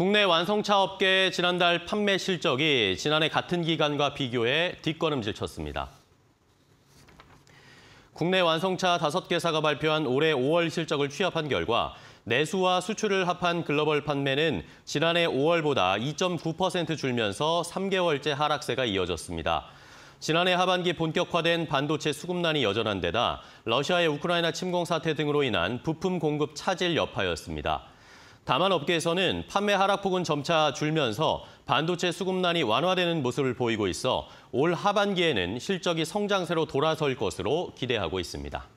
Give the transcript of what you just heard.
국내 완성차 업계 지난달 판매 실적이 지난해 같은 기간과 비교해 뒷걸음질 쳤습니다. 국내 완성차 5개사가 발표한 올해 5월 실적을 취합한 결과 내수와 수출을 합한 글로벌 판매는 지난해 5월보다 2.9% 줄면서 3개월째 하락세가 이어졌습니다. 지난해 하반기 본격화된 반도체 수급난이 여전한 데다 러시아의 우크라이나 침공 사태 등으로 인한 부품 공급 차질 여파였습니다. 다만 업계에서는 판매 하락폭은 점차 줄면서 반도체 수급난이 완화되는 모습을 보이고 있어 올 하반기에는 실적이 성장세로 돌아설 것으로 기대하고 있습니다.